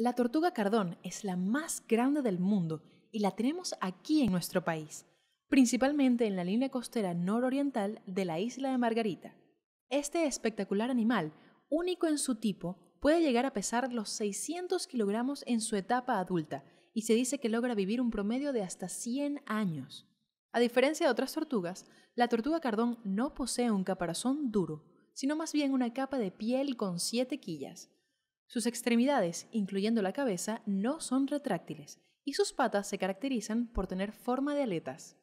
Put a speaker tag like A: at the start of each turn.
A: La tortuga cardón es la más grande del mundo y la tenemos aquí en nuestro país, principalmente en la línea costera nororiental de la isla de Margarita. Este espectacular animal, único en su tipo, puede llegar a pesar los 600 kilogramos en su etapa adulta y se dice que logra vivir un promedio de hasta 100 años. A diferencia de otras tortugas, la tortuga cardón no posee un caparazón duro, sino más bien una capa de piel con 7 quillas, sus extremidades, incluyendo la cabeza, no son retráctiles y sus patas se caracterizan por tener forma de aletas.